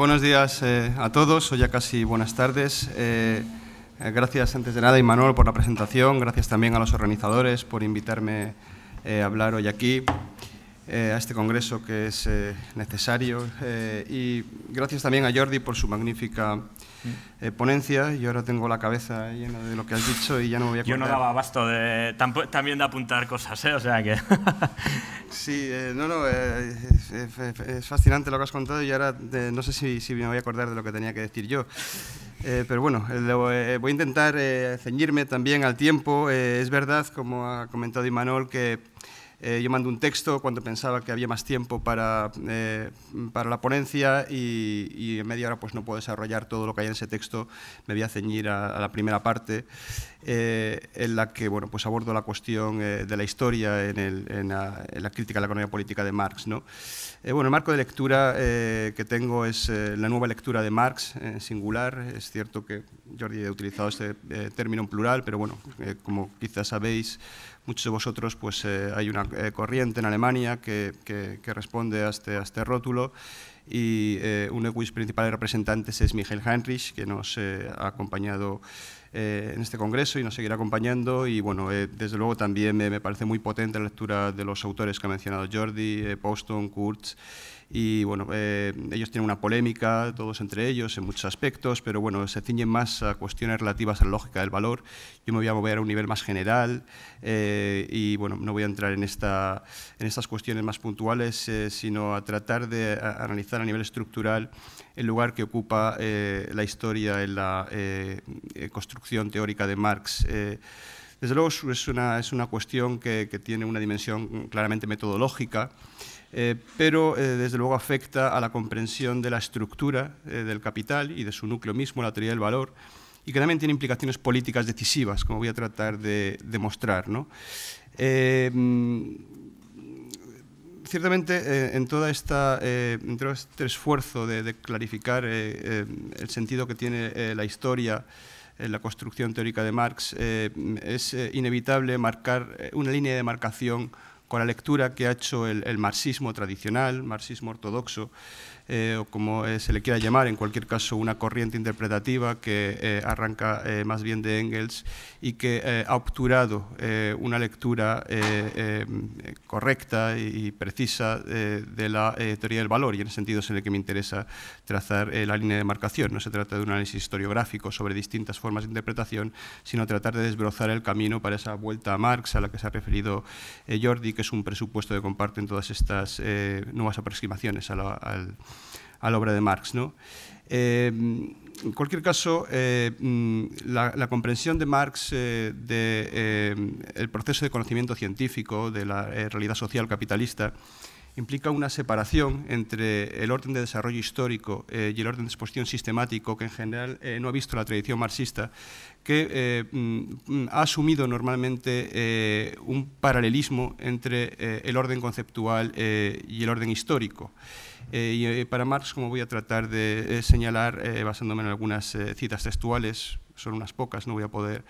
buenos días eh, a todos, o ya casi buenas tardes. Eh, eh, gracias antes de nada, Imanol, por la presentación. Gracias también a los organizadores por invitarme a hablar hoy aquí, a este congreso que es necesario. y gracias también a Jordi por su magnífica ponencia, eh, ponencias y ahora tengo la cabeza llena de lo que has dicho y ya no me voy a Yo no daba abasto de, también de apuntar cosas, ¿eh? O sea que... sí, eh, no, no, es, fascinante lo que has contado y ahora no sé si, me voy a acordar de lo que tenía que decir yo. pero bueno, voy a intentar ceñirme también al tiempo. es verdad, como ha comentado Imanol, que eh, yo mandé un texto cuando pensaba que había más tiempo para, eh, para la ponencia y, en media hora pues no puedo desarrollar todo lo que hay en ese texto. Me voy a ceñir a la primera parte. Eh, en la que bueno, pues abordo la cuestión eh, de la historia en, la, crítica a la economía política de Marx. ¿no? Eh, bueno, el marco de lectura que tengo es la nueva lectura de Marx, en singular. Es cierto que Jordi ha utilizado este término en plural, pero bueno, como quizás sabéis muchos de vosotros, pues hay una corriente en Alemania que, que, responde este, a este, rótulo y uno de cuyos principales representantes es Michael Heinrich, que nos ha acompañado eh, en este congreso y nos seguirá acompañando. Y bueno, eh, desde luego también me, parece muy potente la lectura de los autores que ha mencionado Jordi, eh, Poston, Kurtz y bueno, eh, ellos tienen una polémica, todos entre ellos, en muchos aspectos, pero bueno, se ciñen más a cuestiones relativas a la lógica del valor. Yo me voy a mover a un nivel más general eh, y bueno, no voy a entrar en, esta, en estas cuestiones más puntuales, eh, sino a tratar de analizar a nivel estructural el lugar que ocupa la historia en la construcción teórica de Marx. Desde luego es una, es una cuestión que, que, tiene una dimensión claramente metodológica eh, pero eh, desde luego afecta a la comprensión de la estructura eh, del capital y de su núcleo mismo, la teoría del valor, y que también tiene implicaciones políticas decisivas, como voy a tratar de demostrar. Mm, ciertamente, en, toda esta, todo este esfuerzo de, clarificar el sentido que tiene la historia, la construcción teórica de Marx, es inevitable marcar una línea de demarcación con la lectura que ha hecho el, marxismo tradicional, marxismo ortodoxo, eh, o como eh, se le quiera llamar, en cualquier caso, una corriente interpretativa que eh, arranca más bien de Engels y que ha obturado una lectura correcta y precisa de la teoría del valor, y en el sentido es en el que me interesa trazar la línea de marcación. No se trata de un análisis historiográfico sobre distintas formas de interpretación, sino tratar de desbrozar el camino para esa vuelta a Marx a la que se ha referido Jordi, que es un presupuesto que comparten todas estas nuevas aproximaciones al, a la obra de Marx. ¿no? Eh, en cualquier caso, eh, mm, la, comprensión de Marx eh, del proceso de conocimiento científico, de la realidad social capitalista, implica una separación entre el orden de desarrollo histórico eh, y el orden de exposición sistemático, que en general eh, no ha visto la tradición marxista, que eh, mm, ha asumido normalmente un paralelismo entre el orden conceptual y el orden histórico. y para Marx, como voy a tratar de señalar, basándome en algunas citas textuales, son unas pocas, no voy a poder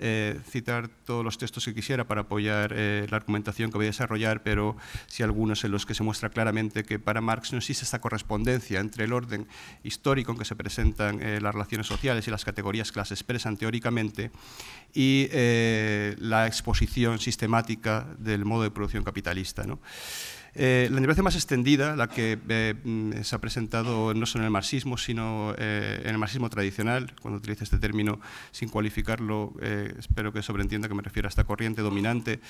eh, citar todos los textos que quisiera para apoyar eh, la argumentación que voy a desarrollar, pero si algunos en los que se muestra claramente que para Marx no existe esta correspondencia entre el orden histórico en que se presentan eh, las relaciones sociales y las categorías que las expresan teóricamente y la exposición sistemática del modo de producción capitalista. ¿no? Eh, la interpretación más extendida, la que eh, mm, se ha presentado no solo en el marxismo, sino eh, en el marxismo tradicional, cuando utiliza este término sin cualificarlo, espero que sobreentienda que me refiero a esta corriente dominante,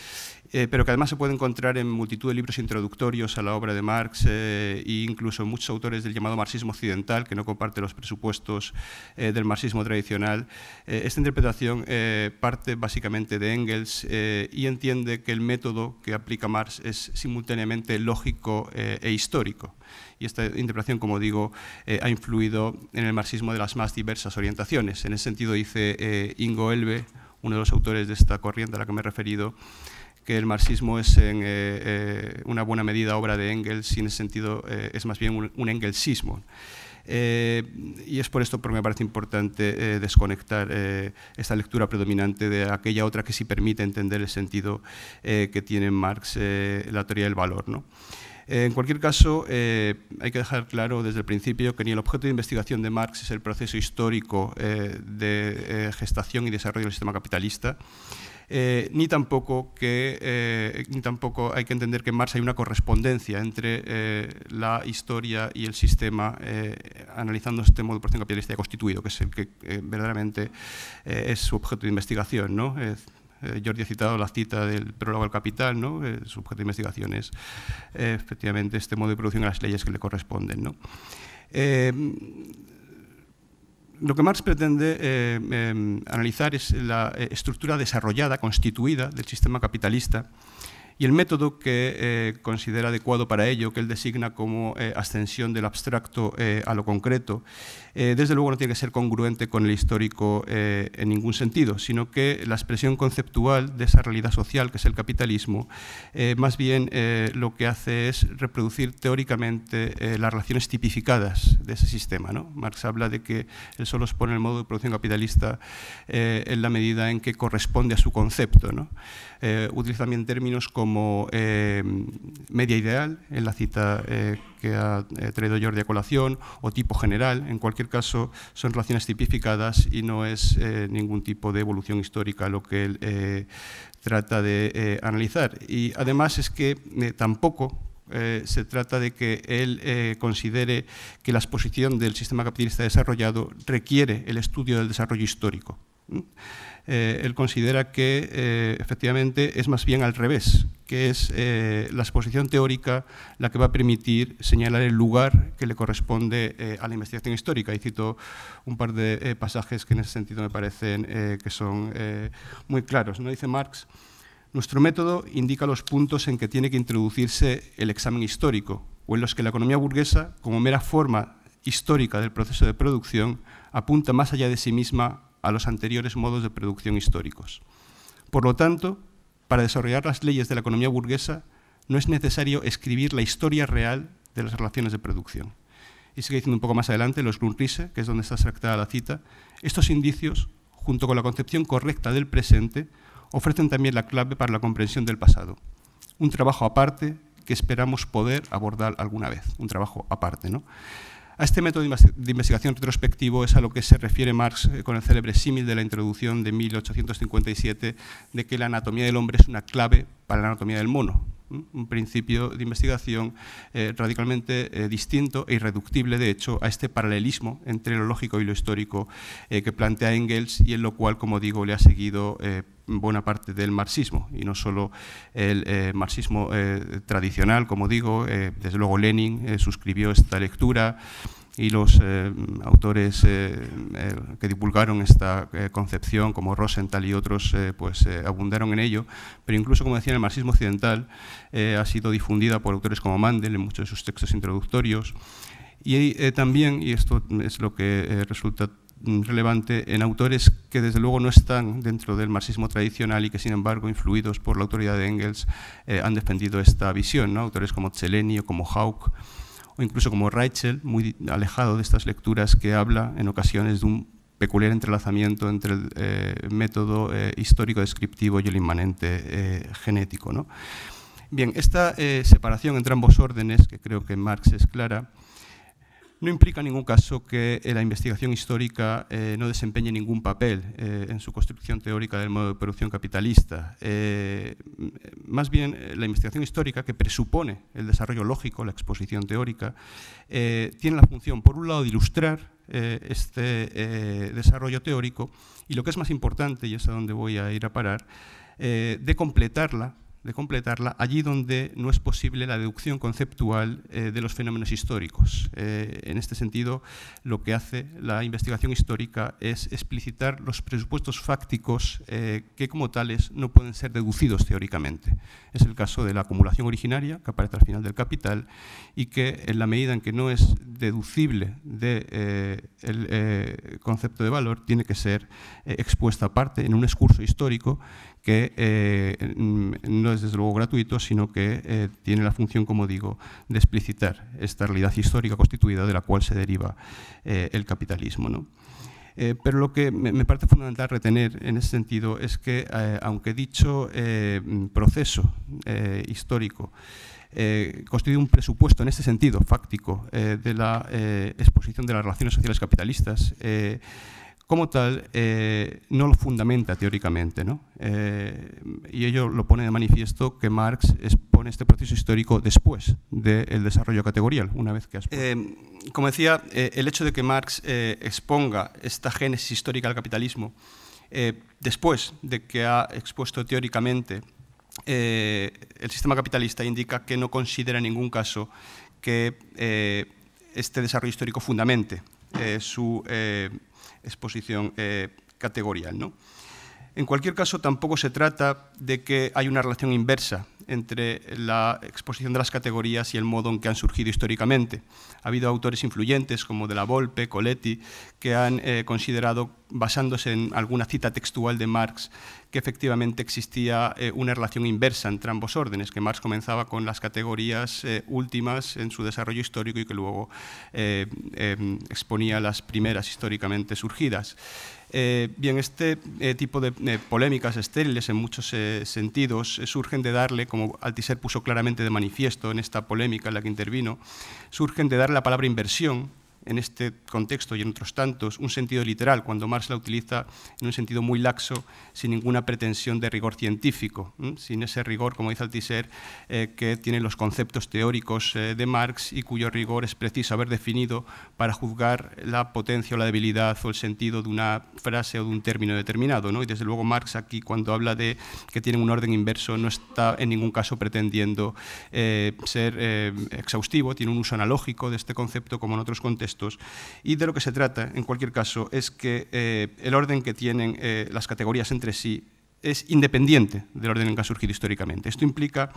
pero que además se puede encontrar en multitud de libros introductorios a la obra de Marx e incluso en muchos autores del llamado marxismo occidental, que no comparte los presupuestos del marxismo tradicional. esta interpretación parte básicamente de Engels y entiende que el método que aplica Marx es simultáneamente lógico eh, e histórico. Y esta interpretación, como digo, eh, ha influido en el marxismo de las más diversas orientaciones. En ese sentido dice eh, Ingo Elbe, uno de los autores de esta corriente a la que me he referido, que el marxismo es en una buena medida obra de Engels y en ese sentido es más bien un engelsismo. Eh, y es por esto que me parece importante eh, desconectar eh, esta lectura predominante de aquella otra que sí permite entender el sentido que tiene Marx, la teoría del valor. ¿no? en cualquier caso, hay que dejar claro desde el principio que ni el objeto de investigación de Marx es el proceso histórico de gestación y desarrollo del sistema capitalista, eh, ni, tampoco que, eh, ni tampoco hay que entender que en Marx hay una correspondencia entre eh, la historia y el sistema, analizando este modo de producción capitalista constituido, que es el que verdaderamente es su objeto de investigación. ¿no? Jordi ha citado la cita del prólogo al capital, ¿no? su objeto de investigación es efectivamente este modo de producción a las leyes que le corresponden. ¿no? lo que Marx pretende eh, em, analizar es la eh, estructura desarrollada, constituida del sistema capitalista y el método que eh, considera adecuado para ello, que él designa como eh, ascensión del abstracto eh, a lo concreto, desde luego no tiene que ser congruente con el histórico en ningún sentido, sino que la expresión conceptual de esa realidad social que es el capitalismo, más bien lo que hace es reproducir teóricamente las relaciones tipificadas de ese sistema. Marx habla de que él solo expone el modo de producción capitalista en la medida en que corresponde a su concepto. Eh, utiliza también términos como eh, media ideal, en la cita eh, que ha traído Jordi a colación, o tipo general. En cualquier caso, son relaciones tipificadas y no es ningún tipo de evolución histórica lo que él trata de analizar. Y además es que tampoco se trata de que él considere que la exposición del sistema capitalista desarrollado requiere el estudio del desarrollo histórico. Eh, él considera que eh, efectivamente es más bien al revés, que es eh, la exposición teórica la que va a permitir señalar el lugar que le corresponde a la investigación histórica. Y cito un par de pasajes que en ese sentido me parecen que son muy claros. ¿no? Dice Marx, nuestro método indica los puntos en que tiene que introducirse el examen histórico, o en los que la economía burguesa, como mera forma histórica del proceso de producción, apunta más allá de sí misma a los anteriores modos de producción históricos. Por lo tanto, para desarrollar las leyes de la economía burguesa no es necesario escribir la historia real de las relaciones de producción. Y sigue diciendo un poco más adelante, los Grundrisse, que es donde está extractada la cita, estos indicios, junto con la concepción correcta del presente, ofrecen también la clave para la comprensión del pasado. Un trabajo aparte que esperamos poder abordar alguna vez, un trabajo aparte. ¿no? A este método de investigación retrospectivo es a lo que se refiere Marx eh, con el célebre símil de la introducción de 1857 de que la anatomía del hombre es una clave para la anatomía del mono, un principio de investigación eh, radicalmente eh, distinto e irreductible, de hecho, a este paralelismo entre lo lógico y lo histórico eh, que plantea Engels y en lo cual, como digo, le ha seguido buena parte del marxismo, y no solo el marxismo tradicional, como digo, desde luego Lenin suscribió esta lectura, y los eh, autores eh, que divulgaron esta eh, concepción, como Rosenthal y otros, pues abundaron en ello, pero incluso, como decía, el marxismo occidental ha sido difundida por autores como Mandel en muchos de sus textos introductorios, y también, y esto es lo que resulta relevante en autores que desde luego no están dentro del marxismo tradicional y que sin embargo influidos por la autoridad de Engels han defendido esta visión, autores como Cellini o como Hauck o incluso como Rachel, muy alejado de estas lecturas que habla en ocasiones de un peculiar entrelazamiento entre el eh, método eh, histórico-descriptivo y el inmanente eh, genético. Bien, esta separación entre ambos órdenes, que creo que Marx es clara, no implica en ningún caso que eh, la investigación histórica eh, no desempeñe ningún papel eh, en su construcción teórica del modo de producción capitalista. más bien, la investigación histórica, que presupone el desarrollo lógico, la exposición teórica, tiene la función, por un lado, de ilustrar este desarrollo teórico y lo que es más importante, y es a donde voy a ir a parar, de completarla de completarla, allí donde no es posible la deducción conceptual eh, de los fenómenos históricos. Eh, en este sentido, lo que hace la investigación histórica es explicitar los presupuestos fácticos eh, que como tales no pueden ser deducidos teóricamente. Es el caso de la acumulación originaria, que aparece al final del capital, y que en la medida en que no es deducible del concepto de valor, tiene que ser expuesta aparte en un excurso histórico que eh, no es desde luego gratuito, sino que eh, tiene la función, como digo, de explicitar esta realidad histórica constituida de la cual se deriva eh, el capitalismo. pero lo que me, parece fundamental retener en ese sentido es que, aunque dicho proceso histórico constituye un presupuesto en este sentido fáctico de la exposición de las relaciones sociales capitalistas como tal, eh, no lo fundamenta teóricamente. ¿no? Eh, y ello lo pone de manifiesto que Marx expone este proceso histórico después del desarrollo categorial, una vez que... Eh, como decía, eh, el hecho de que Marx exponga esta génesis histórica del capitalismo después de que ha expuesto teóricamente el sistema capitalista indica que no considera en ningún caso que este desarrollo histórico fundamente su exposición eh, categorial. ¿no? En cualquier caso, tampoco se trata de que hay una relación inversa entre la exposición de las categorías y el modo en que han surgido históricamente. Ha habido autores influyentes como De la Volpe, Coletti, que han eh, considerado, basándose en alguna cita textual de Marx, que efectivamente existía eh, una relación inversa entre ambos órdenes, que Marx comenzaba con las categorías eh, últimas en su desarrollo histórico y que luego em, exponía las primeras históricamente surgidas. Eh, bien, este eh, tipo de eh, polémicas estériles en muchos sentidos surgen de darle, como Altiser puso claramente de manifiesto en esta polémica en la que intervino, surgen de darle la palabra inversión en este contexto y en otros tantos un sentido literal, cuando Marx la utiliza en un sentido muy laxo, sin ninguna pretensión de rigor científico, sin ese rigor, como dice Altiser, eh, que tienen los conceptos teóricos eh, de Marx y cuyo rigor es preciso haber definido para juzgar la potencia o la debilidad o el sentido de una frase o de un término determinado. Y desde luego Marx aquí, cuando habla de que tienen un orden inverso, no está en ningún caso pretendiendo eh, ser exhaustivo, tiene un uso analógico de este concepto como en otros contextos y de lo que se trata, en cualquier caso, es que eh, el orden que tienen eh, las categorías entre sí es independiente del orden en que ha surgido históricamente. Esto implica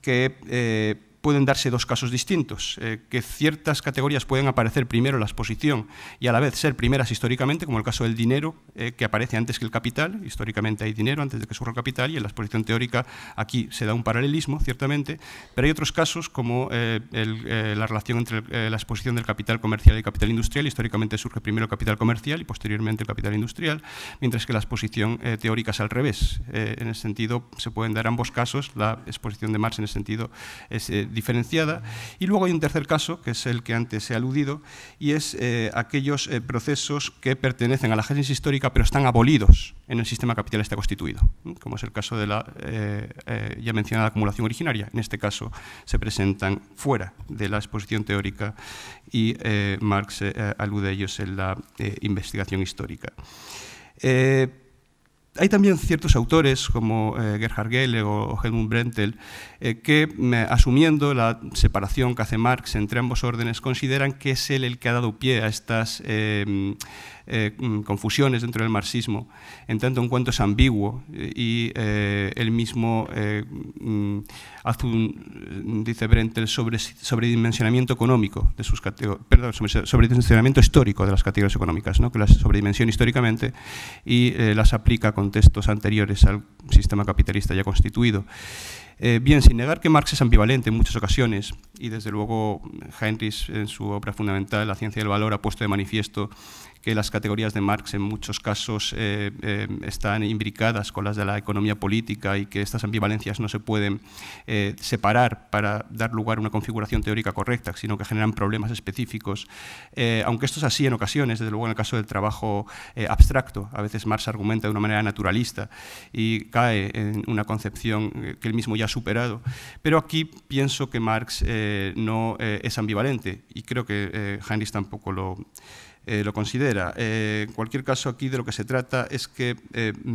que eh, pueden darse dos casos distintos, eh, que ciertas categorías pueden aparecer primero en la exposición y a la vez ser primeras históricamente, como el caso del dinero, eh, que aparece antes que el capital, históricamente hay dinero antes de que surja el capital y en la exposición teórica aquí se da un paralelismo, ciertamente, pero hay otros casos como eh, la relación entre la exposición del capital comercial y capital industrial, históricamente surge primero el capital comercial y posteriormente el capital industrial, mientras que la exposición teórica es al revés, en el sentido se pueden dar ambos casos, la exposición de Marx en el sentido es diferenciada. Y luego hay un tercer caso, que es el que antes he aludido, y es eh, aquellos eh, procesos que pertenecen a la génesis histórica pero están abolidos en el sistema capitalista constituido, como es el caso de la eh, ya mencionada acumulación originaria. En este caso se presentan fuera de la exposición teórica y Marx alude a ellos en la investigación histórica hay también ciertos autores como eh, Gerhard Gelle o Helmut Brentel eh, que, asumiendo la separación que hace Marx entre ambos órdenes, consideran que es él el que ha dado pie a estas, em, eh, mm, confusiones dentro del marxismo, en tanto en cuanto es ambiguo eh, y eh, él mismo eh, mm, hace un, dice Brent, sobre, sobredimensionamiento económico de sus perdón, dimensionamiento histórico de las categorías económicas, ¿no? que las sobredimensiona históricamente y las aplica a contextos anteriores al sistema capitalista ya constituido. Eh, bien, sin negar que Marx es ambivalente en muchas ocasiones, y desde luego Heinrich en su obra fundamental, La ciencia del valor, ha puesto de manifiesto que las categorías de Marx en muchos casos eh, eh, están imbricadas con las de la economía política y que estas ambivalencias no se pueden separar para dar lugar a una configuración teórica correcta, sino que generan problemas específicos. aunque esto es así en ocasiones, desde luego en el caso del trabajo abstracto, a veces Marx argumenta de una manera naturalista y cae en una concepción que él mismo ya superado. Pero aquí pienso que Marx eh, no eh, es ambivalente y creo que eh, Heinrich tampoco lo, considera. en cualquier caso, aquí de lo que se trata es que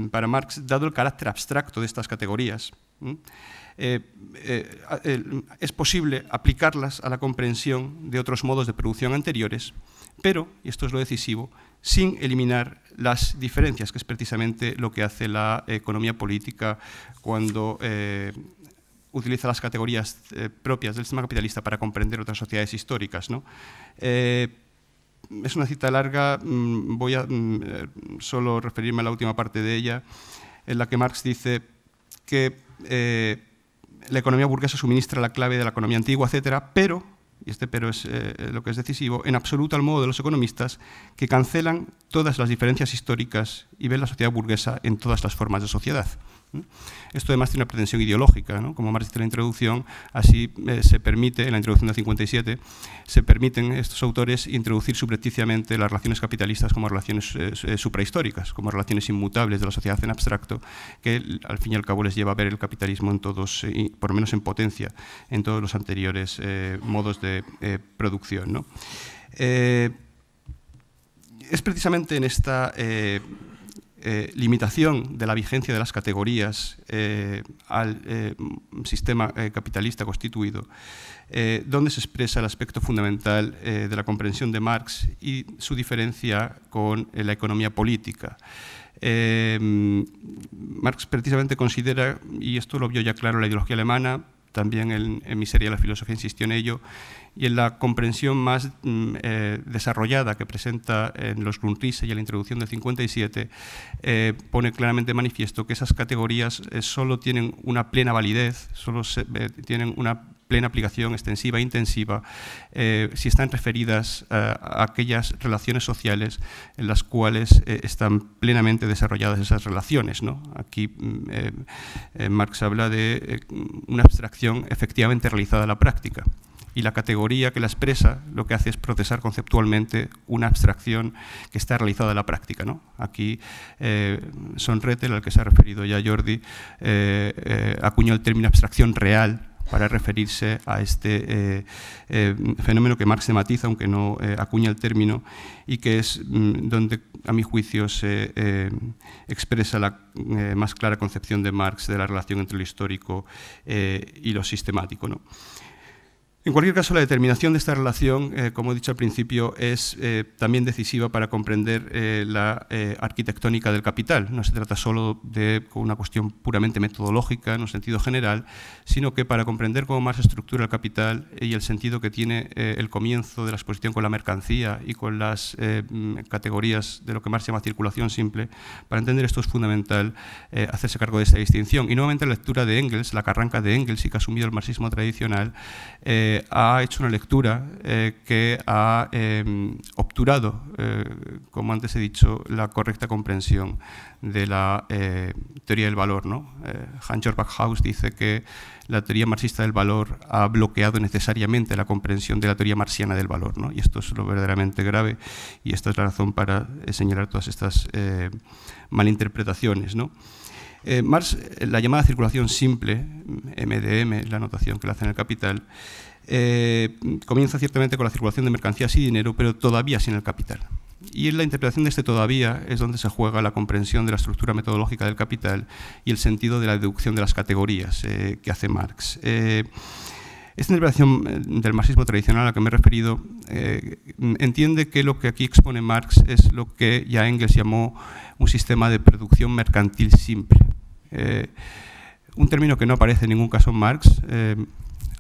para Marx, dado el carácter abstracto de estas categorías, es posible aplicarlas a la comprensión de otros modos de producción anteriores, pero, y esto es lo decisivo, sin eliminar las diferencias, que es precisamente lo que hace la economía política cuando utiliza las categorías eh, propias del sistema capitalista para comprender otras sociedades históricas. Eh, es una cita larga, mm, voy a mm, eh, solo referirme a la última parte de ella, en la que Marx dice que la economía burguesa suministra la clave de la economía antigua, etcétera, pero, y este pero es lo que es decisivo, en absoluto al modo de los economistas que cancelan todas las diferencias históricas y ven la sociedad burguesa en todas las formas de sociedad. Esto además tiene una pretensión ideológica, como Marx dice en la introducción, así eh, se permite, en la introducción del 57, se permiten estos autores introducir subrepticiamente las relaciones capitalistas como relaciones eh, eh, suprahistóricas, como relaciones inmutables de la sociedad en abstracto, que al fin y al cabo les lleva a ver el capitalismo en todos, por lo menos en potencia, en todos los anteriores modos de producción. es precisamente en esta eh, limitación de la vigencia de las categorías eh, al eh, sistema capitalista constituido, donde se expresa el aspecto fundamental de la comprensión de Marx y su diferencia con la economía política. Marx precisamente considera, y esto lo vio ya claro la ideología alemana, también en, en, mi serie La filosofía insistió en ello, y en la comprensión más mm, eh, desarrollada que presenta en los Grundrisse y en la introducción del 57, eh, pone claramente manifiesto que esas categorías eh, solo tienen una plena validez, solo tienen una plena aplicación extensiva e intensiva, eh, si están referidas eh, a, aquellas relaciones sociales en las cuales eh, están plenamente desarrolladas esas relaciones. ¿no? Aquí mm, Marx habla de una abstracción efectivamente realizada a la práctica y la categoría que la expresa lo que hace es procesar conceptualmente una abstracción que está realizada en la práctica. ¿no? Aquí eh, Sonretel, al que se ha referido ya Jordi, acuñó el término abstracción real para referirse a este eh, eh, fenómeno que Marx tematiza, aunque no eh, acuña el término, y que es mm, donde, a mi juicio, se expresa la más clara concepción de Marx de la relación entre lo histórico y lo sistemático. ¿no? En cualquier caso, la determinación de esta relación, eh, como he dicho al principio, es eh, también decisiva para comprender eh, la arquitectónica del capital. No se trata solo de una cuestión puramente metodológica en un sentido general, sino que para comprender cómo más estructura el capital y el sentido que tiene el comienzo de la exposición con la mercancía y con las mm, categorías de lo que Marx llama circulación simple, para entender esto es fundamental hacerse cargo de esta distinción. Y nuevamente la lectura de Engels, la carranca de Engels y que ha asumido el marxismo tradicional, ha hecho una lectura eh, que ha em, obturado, eh, como antes he dicho, la correcta comprensión de la eh, teoría del valor. ¿no? Hans-Georg Backhaus dice que la teoría marxista del valor ha bloqueado necesariamente la comprensión de la teoría marxiana del valor. ¿no? Y esto es lo verdaderamente grave y esta es la razón para señalar todas estas malinterpretaciones. ¿no? Marx, la llamada circulación simple, MDM, la anotación que le hace en el Capital, eh, comienza ciertamente con la circulación de mercancías y dinero, pero todavía sin el capital. Y en la interpretación de este todavía es donde se juega la comprensión de la estructura metodológica del capital y el sentido de la deducción de las categorías eh, que hace Marx. Eh, esta interpretación del marxismo tradicional a la que me he referido entiende que lo que aquí expone Marx es lo que ya Engels llamó un sistema de producción mercantil simple. un término que no aparece en ningún caso en Marx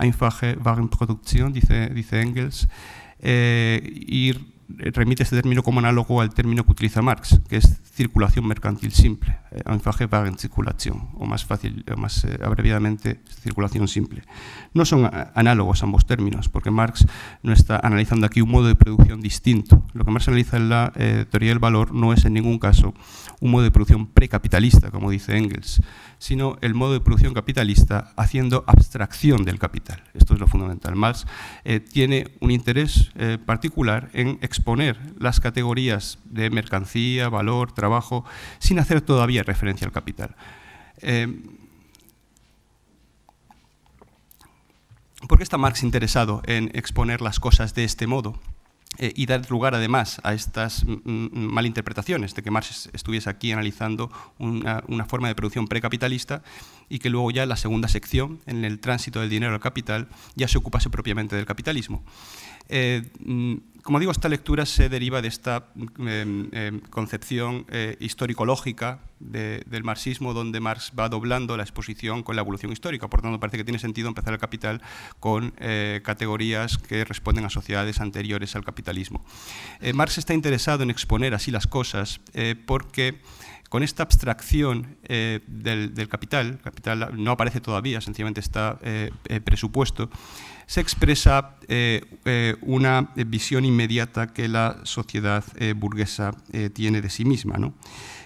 einfache Warenproduktion, diese, diese Engels, äh, ihr Eh, remite este término como análogo al término que utiliza Marx, que es circulación mercantil simple, anfage eh, en circulación, o más fácil, eh, más abreviadamente, circulación simple. No son análogos ambos términos, porque Marx no está analizando aquí un modo de producción distinto. Lo que Marx analiza en la teoría del valor no es en ningún caso un modo de producción precapitalista, como dice Engels, sino el modo de producción capitalista haciendo abstracción del capital. Esto es lo fundamental. Marx tiene un interés particular en exponer las categorías de mercancía, valor, trabajo, sin hacer todavía referencia al capital. Eh, ¿Por qué está Marx interesado en exponer las cosas de este modo? Eh, y dar lugar además a estas mm, mm, malinterpretaciones de que Marx estuviese aquí analizando una, forma de producción precapitalista y que luego ya la segunda sección, en el tránsito del dinero al capital, ya se ocupase propiamente del capitalismo. Eh, mm, como digo, esta lectura se deriva de esta em, em, concepción eh, historicológica del marxismo, donde Marx va doblando la exposición con la evolución histórica. Por tanto, parece que tiene sentido empezar el capital con eh, categorías que responden a sociedades anteriores al capitalismo. Eh, Marx está interesado en exponer así las cosas eh, porque con esta abstracción eh, del, capital, capital no aparece todavía, sencillamente está eh, eh, presupuesto, se expresa una visión inmediata que la sociedad burguesa tiene de sí misma.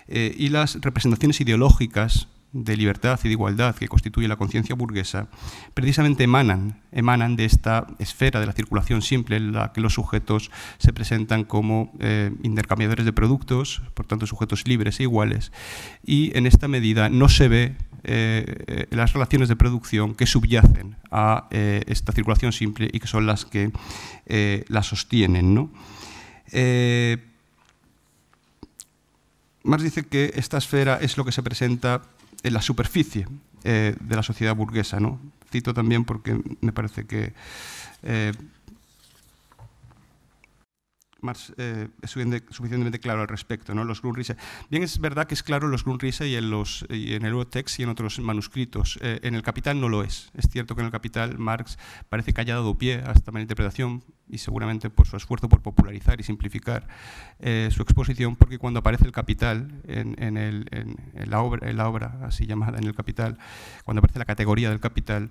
y las representaciones ideológicas de libertad y de igualdad que constituye la conciencia burguesa, precisamente emanan, emanan de esta esfera de la circulación simple en la que los sujetos se presentan como eh, intercambiadores de productos, por tanto sujetos libres e iguales, y en esta medida no se ve eh, eh, las relaciones de producción que subyacen a esta circulación simple y que son las que la sostienen. ¿no? Marx dice que esta esfera es lo que se presenta en la superficie eh, de la sociedad burguesa. ¿no? Cito también porque me parece que eh, Marx es eh, suficientemente claro al respecto, ¿no? Los Grundrisse. Bien, es verdad que es claro en los Grundrisse y en, los, en el Urotex y en otros manuscritos. Eh, en el Capital no lo es. Es cierto que en el Capital Marx parece que haya dado pie a esta interpretación y seguramente por su esfuerzo por popularizar y simplificar eh, su exposición, porque cuando aparece el Capital en, en, el, en, la obra, en la obra, así llamada, en el Capital, cuando aparece la categoría del Capital,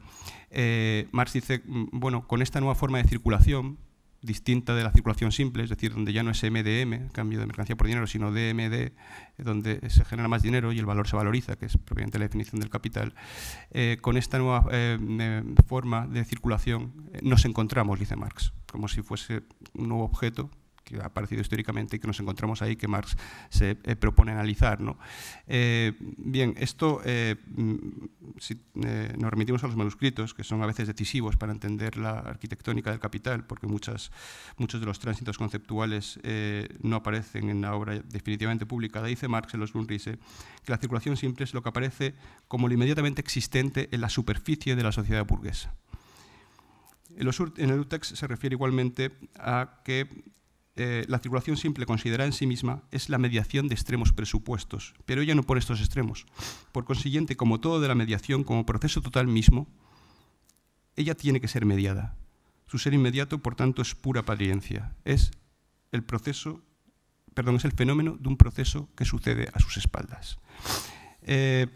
Marx dice, mm, bueno, con esta nueva forma de circulación, distinta de la circulación simple, es decir, donde ya no es MDM, cambio de mercancía por dinero, sino DMD, donde se genera más dinero y el valor se valoriza, que es propiamente la definición del capital, eh, con esta nueva eh, forma de circulación eh, nos encontramos, dice Marx, como si fuese un nuevo objeto que ha aparecido históricamente y que nos encontramos ahí, que Marx se eh, propone analizar. Eh, bien, esto, eh, mm, si nos remitimos a los manuscritos, que son a veces decisivos para entender la arquitectónica del capital, porque muchas, muchos de los tránsitos conceptuales no aparecen en la obra definitivamente publicada, dice Marx en los Grundrisse que la circulación simple es lo que aparece como lo inmediatamente existente en la superficie de la sociedad burguesa. En el UTEX se refiere igualmente a que eh, la circulación simple considerada en sí misma es la mediación de extremos presupuestos, pero ella no por estos extremos. Por consiguiente, como todo de la mediación, como proceso total mismo, ella tiene que ser mediada. Su ser inmediato, por tanto, es pura apariencia. Es el proceso, perdón, es el fenómeno de un proceso que sucede a sus espaldas. Eh,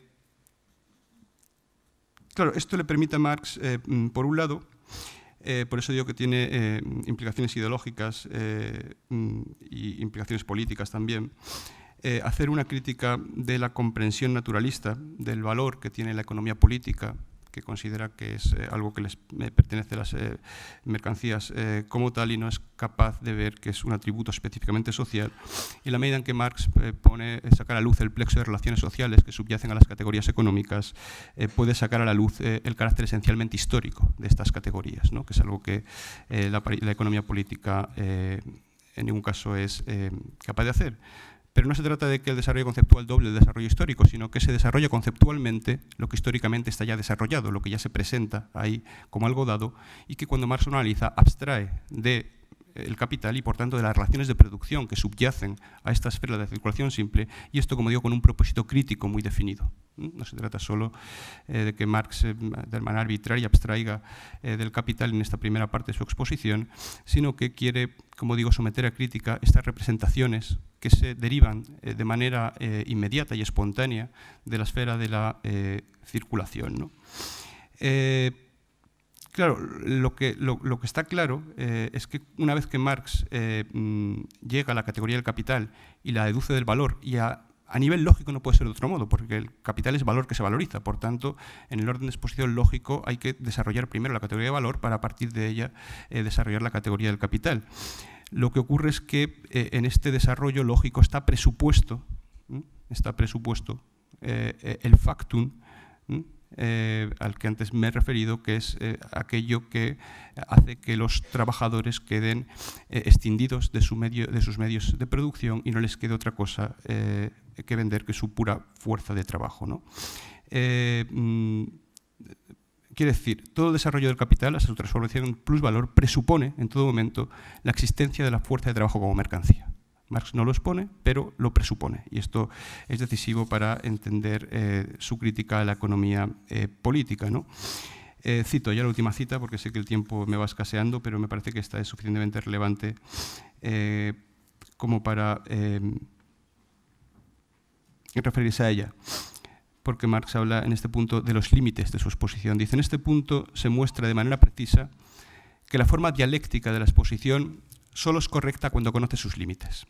claro, esto le permite a Marx, eh, mm, por un lado, eh, por eso digo que tiene eh, implicaciones ideológicas eh, mm, y implicaciones políticas también. Eh, hacer una crítica de la comprensión naturalista, del valor que tiene la economía política considera que es eh, algo que les eh, pertenece a las eh, mercancías como tal y no es capaz de ver que es un atributo específicamente social. Y la medida en que Marx pone, sacar a luz el plexo de relaciones sociales que subyacen a las categorías económicas, puede sacar a la luz el carácter esencialmente histórico de estas categorías, ¿no? que es algo que la, economía política en ningún caso es capaz de hacer. Pero no se trata de que el desarrollo conceptual doble el desarrollo histórico, sino que se desarrolla conceptualmente lo que históricamente está ya desarrollado, lo que ya se presenta ahí como algo dado, y que cuando Marx analiza abstrae de el capital y por tanto de las relaciones de producción que subyacen a esta esfera de circulación simple y esto, como digo, con un propósito crítico muy definido. No se trata solo eh, de que Marx eh, de manera arbitraria abstraiga eh, del capital en esta primera parte de su exposición, sino que quiere, como digo, someter a crítica estas representaciones que se derivan de manera inmediata y espontánea de la esfera de la circulación. ¿no? Claro, lo que, lo, que está claro eh, es que una vez que Marx eh, mm, llega a la categoría del capital y la deduce del valor y a, nivel lógico no puede ser de otro modo, porque el capital es valor que se valoriza. Por tanto, en el orden de exposición lógico hay que desarrollar primero la categoría de valor para a partir de ella eh, desarrollar la categoría del capital. Lo que ocurre es que en este desarrollo lógico está presupuesto, está presupuesto el factum eh, al que antes me he referido, que es eh, aquello que hace que los trabajadores queden eh, extindidos de, su medio, de, sus medios de producción y no les quede otra cosa que vender que su pura fuerza de trabajo. ¿no? Mm, quiere decir, todo el desarrollo del capital, hasta su transformación en plusvalor, presupone en todo momento la existencia de la fuerza de trabajo como mercancía. Marx no lo expone, pero lo presupone. Y esto es decisivo para entender eh, su crítica a la economía eh, política. Eh, cito ya la última cita, porque sé que el tiempo me va escaseando, pero me parece que esta es suficientemente relevante como para referirse a ella porque Marx habla en este punto de los límites de su exposición. Dice, en este punto se muestra de manera precisa que la forma dialéctica de la exposición solo es correcta cuando conoce sus límites.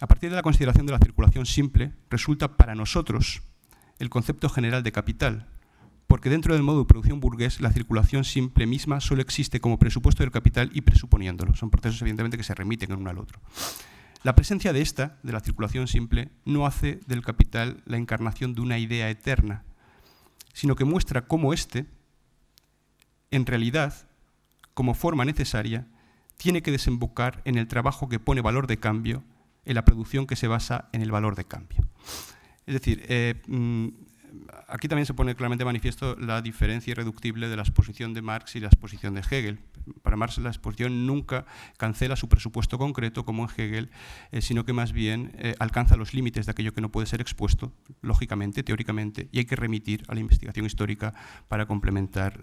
A partir de la consideración de la circulación simple, resulta para nosotros el concepto general de capital, porque dentro del modo de producción burgués la circulación simple misma solo existe como presupuesto del capital y presuponiéndolo. Son procesos evidentemente que se remiten el uno al otro. La presencia de esta, de la circulación simple, no hace del capital la encarnación de una idea eterna, sino que muestra cómo éste, en realidad, como forma necesaria, tiene que desembocar en el trabajo que pone valor de cambio en la producción que se basa en el valor de cambio. Es decir, eh, mm, aquí también se pone claramente manifiesto la diferencia irreductible de la exposición de Marx y la exposición de Hegel. Para Marx la exposición nunca cancela su presupuesto concreto como en Hegel, eh, sino que más bien eh, alcanza los límites de aquello que no puede ser expuesto, lógicamente, teóricamente, y hay que remitir a la investigación histórica para complementar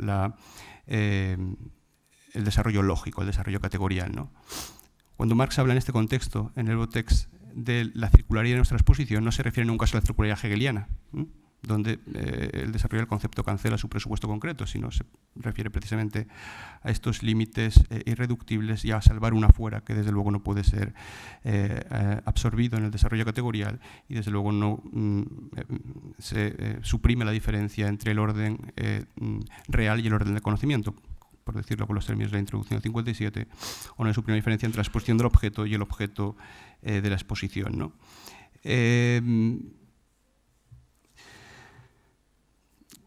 el desarrollo lógico, el desarrollo categorial. ¿no? Cuando Marx habla en este contexto, en el botex, de la circularidad de nuestra exposición, no se refiere nunca a la circularidad hegeliana, donde eh, el desarrollo del concepto cancela su presupuesto concreto, sino se refiere precisamente a estos límites eh, irreductibles y a salvar una fuera que desde luego no puede ser eh, absorbido en el desarrollo categorial y desde luego no mm, se suprime la diferencia entre el orden mm, real y el orden del conocimiento por decirlo con los términos de la introducción 57, o no es su primera diferencia entre la exposición del objeto y el objeto eh, de la exposición. Em,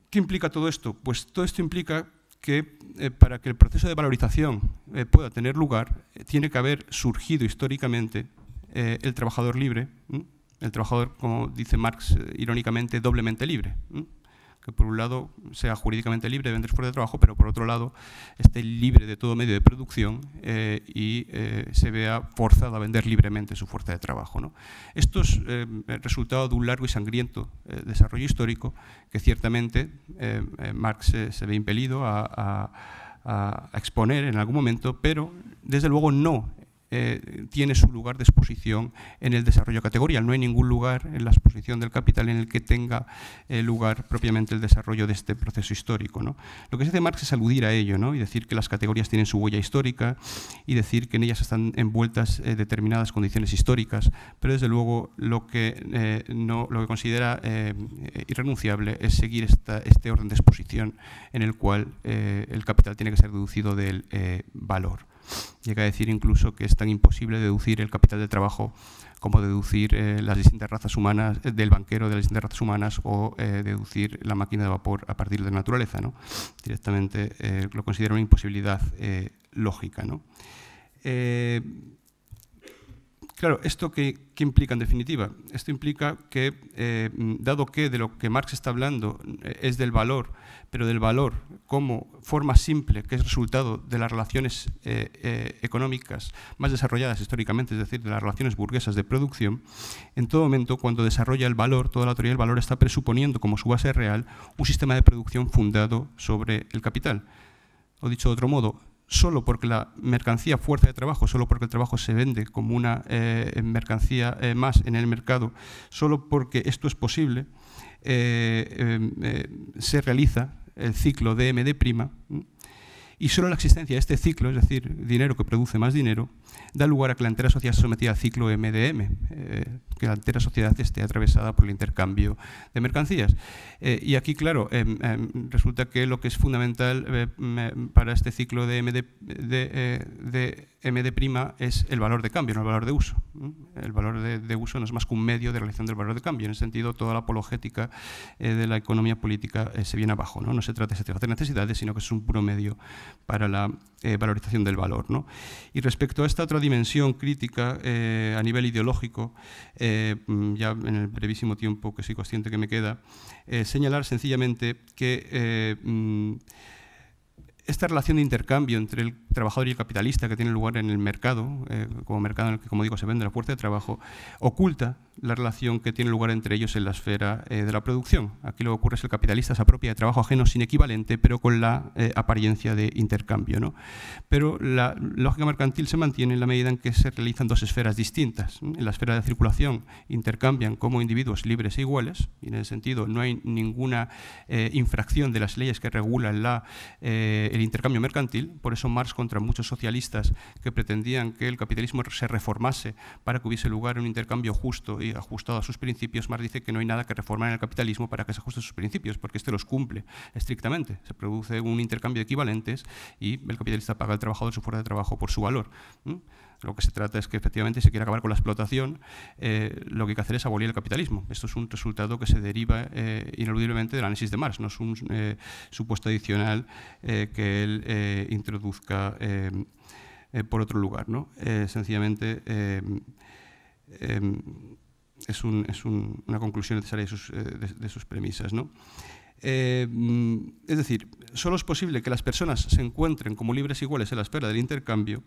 ¿Qué implica todo esto? Pues todo esto implica que eh, para que el proceso de valorización eh, pueda tener lugar, tiene que haber surgido históricamente el trabajador libre, el trabajador, como dice Marx irónicamente, doblemente libre que por un lado sea jurídicamente libre de vender fuerza de trabajo, pero por otro lado esté libre de todo medio de producción eh, y eh, se vea forzado a vender libremente su fuerza de trabajo. ¿no? Esto es eh, resultado de un largo y sangriento desarrollo histórico que ciertamente Marx se ve impelido a, a exponer en algún momento, pero desde luego no eh, tiene su lugar de exposición en el desarrollo categorial. No hay ningún lugar en la exposición del capital en el que tenga eh, lugar propiamente el desarrollo de este proceso histórico. Lo que se hace Marx es aludir a ello y decir que las categorías tienen su huella histórica y decir que en ellas están envueltas eh, determinadas condiciones históricas, pero desde luego lo que, no, lo que considera irrenunciable es seguir este orden de exposición en el cual el capital tiene que ser deducido del valor. Llega a decir incluso que es tan imposible deducir el capital de trabajo como deducir eh, las distintas razas humanas eh, del banquero de las distintas razas humanas o eh, deducir la máquina de vapor a partir de la naturaleza. ¿no? Directamente lo considero una imposibilidad lógica. ¿no? Claro, ¿esto qué, implica en definitiva? Esto implica que, eh, dado que de lo que Marx está hablando eh, es del valor, pero del valor como forma simple, que es resultado de las relaciones eh, económicas más desarrolladas históricamente, es decir, de las relaciones burguesas de producción, en todo momento, cuando desarrolla el valor, toda la teoría del valor está presuponiendo como su base real un sistema de producción fundado sobre el capital. O dicho de otro modo, solo porque la mercancía fuerza de trabajo, solo porque el trabajo se vende como una eh, mercancía eh, más en el mercado, solo porque esto es posible, eh, em, se realiza el ciclo de MD', y solo la existencia de este ciclo, es decir, dinero que produce más dinero, da lugar a que la entera sociedad se sometida al ciclo MDM, eh, que la entera sociedad esté atravesada por el intercambio de mercancías. Eh, y aquí, claro, em, em, resulta que lo que es fundamental eh, para este ciclo de MD, de, es el valor de cambio, no el valor de uso. El valor de, uso no es más que un medio de realización del valor de cambio. En el sentido, toda la apologética de la economía política se viene abajo. ¿no? no se trata de satisfacer necesidades, sino que es un puro medio para la eh, valorización del valor. ¿no? Y respecto a esta otra dimensión crítica eh, a nivel ideológico, eh, mm, ya en el brevísimo tiempo que soy consciente que me queda, señalar sencillamente que mm, esta relación de intercambio entre el trabajador y el capitalista que tiene lugar en el mercado, como mercado en el que, como digo, se vende la fuerza de trabajo, oculta la relación que tiene lugar entre ellos en la esfera eh, de la producción. Aquí lo que ocurre es el capitalista se apropia de trabajo ajeno sin equivalente, pero con la eh, apariencia de intercambio. Pero la lógica mercantil se mantiene en la medida en que se realizan dos esferas distintas. En la esfera de circulación intercambian como individuos libres e iguales, y en ese sentido no hay ninguna eh, infracción de las leyes que regulan el intercambio mercantil. Por eso Marx contra muchos socialistas que pretendían que el capitalismo se reformase para que hubiese lugar un intercambio justo eh, ajustado a sus principios, Marx dice que no hay nada que reformar en el capitalismo para que se ajuste a sus principios, porque este los cumple estrictamente. Se produce un intercambio de equivalentes y el capitalista paga al trabajador su fuerza de trabajo por su valor. Lo que se trata es que efectivamente se quiere acabar con la explotación, eh, lo que hay que hacer es abolir el capitalismo. Esto es un resultado que se deriva eh, ineludiblemente del análisis de Marx, no es un eh, supuesto adicional que él introduzca por otro lugar. ¿no? sencillamente, es, una conclusión necesaria de sus, eh, premisas. Eh, mm, es decir, solo es posible que las personas se encuentren como libres e iguales en la esfera del intercambio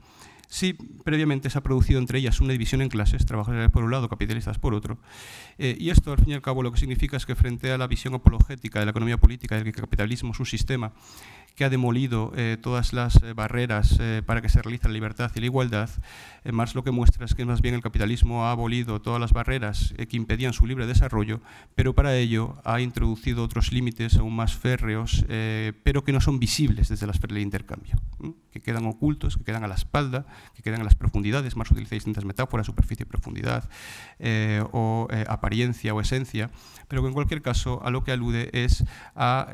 si previamente se ha producido entre ellas una división en clases, trabajadores por un lado, capitalistas por otro. Eh, y esto, al fin y al cabo, lo que significa es que frente a la visión apologética de la economía política, del capitalismo su un sistema que ha demolido eh, todas las eh, barreras eh, para que se realice la libertad y la igualdad, Marx lo que muestra es que más bien el capitalismo ha abolido todas las barreras que impedían su libre desarrollo, pero para ello ha introducido otros límites aún más férreos, pero que no son visibles desde la esfera de intercambio, que quedan ocultos, que quedan a la espalda, que quedan en las profundidades. Marx utiliza distintas metáforas, superficie y profundidad, o apariencia o esencia, pero que en cualquier caso a lo que alude es a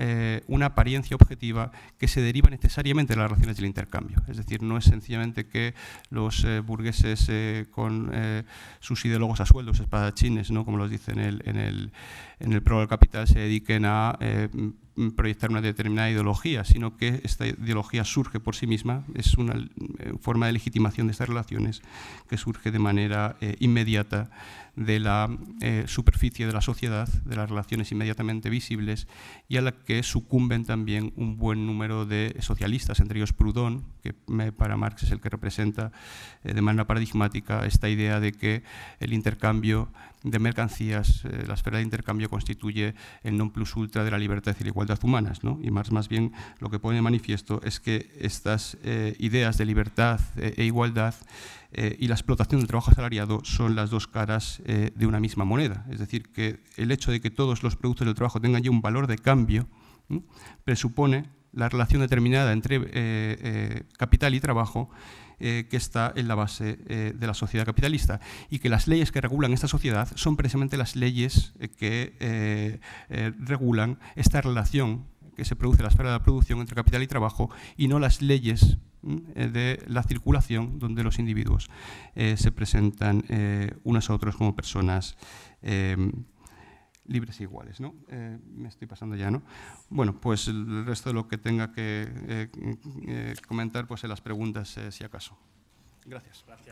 una apariencia objetiva que se deriva necesariamente de las relaciones del intercambio. Es decir, no es sencillamente que los eh, burgueses eh, con eh, sus ideólogos a sueldos, espadachines, ¿no? como los dicen en el, en en el Pro del Capital, se dediquen a proyectar una determinada ideología, sino que esta ideología surge por sí misma, es una forma de legitimación de estas relaciones que surge de manera inmediata de la eh, superficie de la sociedad, de las relaciones inmediatamente visibles, y a la que sucumben también un buen número de socialistas, entre ellos Proudhon, que para Marx es el que representa eh, de manera paradigmática esta idea de que el intercambio de mercancías, eh, la esfera de intercambio constituye el non plus ultra de la libertad y la igualdad humanas. ¿no? Y más más bien lo que pone de manifiesto es que estas eh, ideas de libertad eh, e igualdad y la explotación del trabajo asalariado son las dos caras de una misma moneda. Es decir, que el hecho de que todos los productos del trabajo tengan ya un valor de cambio presupone la relación determinada entre capital y trabajo eh, que está en la base eh, de la sociedad capitalista y que las leyes que regulan esta sociedad son precisamente las leyes eh, que regulan esta relación que se produce en la esfera de la producción entre capital y trabajo y no las leyes mm, de la circulación donde los individuos se presentan unos a otros como personas libres e iguales. ¿no? Eh, me estoy pasando ya, ¿no? Bueno, pues el resto de lo que tenga que eh, eh, comentar, pues en las preguntas, si acaso. Gracias. Gracias,